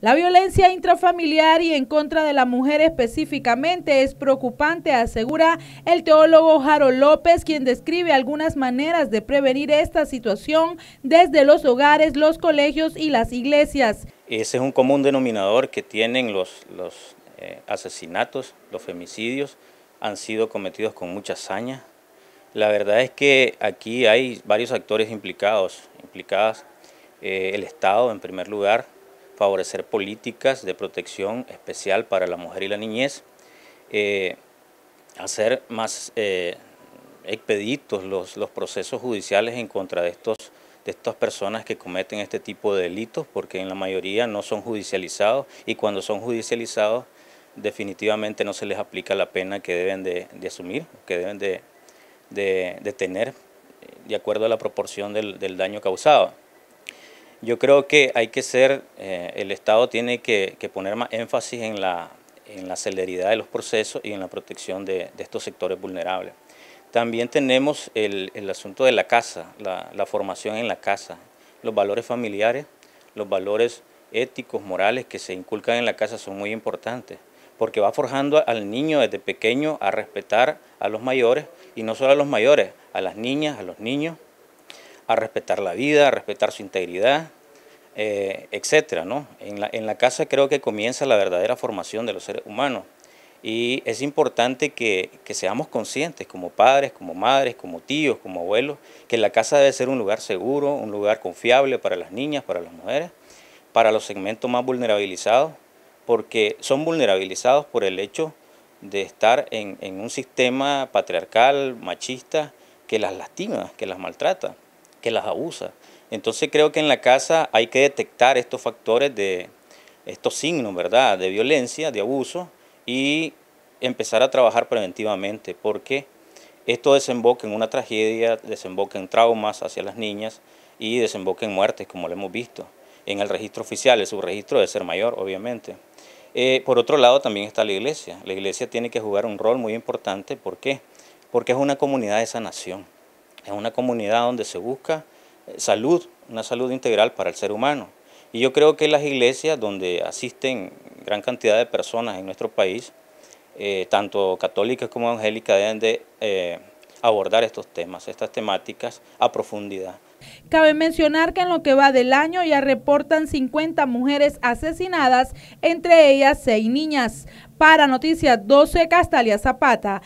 La violencia intrafamiliar y en contra de la mujer específicamente es preocupante, asegura el teólogo Jaro López, quien describe algunas maneras de prevenir esta situación desde los hogares, los colegios y las iglesias. Ese es un común denominador que tienen los, los eh, asesinatos, los femicidios, han sido cometidos con mucha hazaña. La verdad es que aquí hay varios actores implicados, implicadas eh, el Estado en primer lugar, favorecer políticas de protección especial para la mujer y la niñez, eh, hacer más eh, expeditos los, procesos judiciales en contra de, estos, de estas personas que cometen este tipo de delitos, porque en la mayoría no son judicializados y cuando son judicializados definitivamente no se les aplica la pena que deben de, asumir, que deben de, tener eh, de acuerdo a la proporción del daño causado. Yo creo que hay que ser, eh, el Estado tiene que, poner más énfasis en la, celeridad de los procesos y en la protección de, estos sectores vulnerables. También tenemos el, asunto de la casa, la, formación en la casa, los valores familiares, los valores éticos, morales que se inculcan en la casa son muy importantes, porque va forjando al niño desde pequeño a respetar a los mayores, y no solo a los mayores, a las niñas, a los niños, a respetar la vida, a respetar su integridad, etc. Eh, etcétera, ¿no? en, la, casa creo que comienza la verdadera formación de los seres humanos y es importante que, seamos conscientes como padres, como madres, como tíos, como abuelos, que la casa debe ser un lugar seguro, un lugar confiable para las niñas, para las mujeres, para los segmentos más vulnerabilizados, porque son vulnerabilizados por el hecho de estar en, en un sistema patriarcal, machista, que las lastima, que las maltrata que las abusa. Entonces creo que en la casa hay que detectar estos factores de estos signos, ¿verdad? De violencia, de abuso y empezar a trabajar preventivamente porque esto desemboca en una tragedia, desemboca en traumas hacia las niñas y desemboca en muertes, como lo hemos visto en el registro oficial, el subregistro de ser mayor, obviamente. Eh, por otro lado, también está la iglesia. La iglesia tiene que jugar un rol muy importante. ¿Por qué? Porque es una comunidad de sanación es una comunidad donde se busca eh, salud, una salud integral para el ser humano. Y yo creo que las iglesias donde asisten gran cantidad de personas en nuestro país, eh, tanto católicas como evangélicas, deben de eh, abordar estos temas, estas temáticas a profundidad. Cabe mencionar que en lo que va del año ya reportan 50 mujeres asesinadas, entre ellas 6 niñas. Para Noticias 12, Castalia Zapata.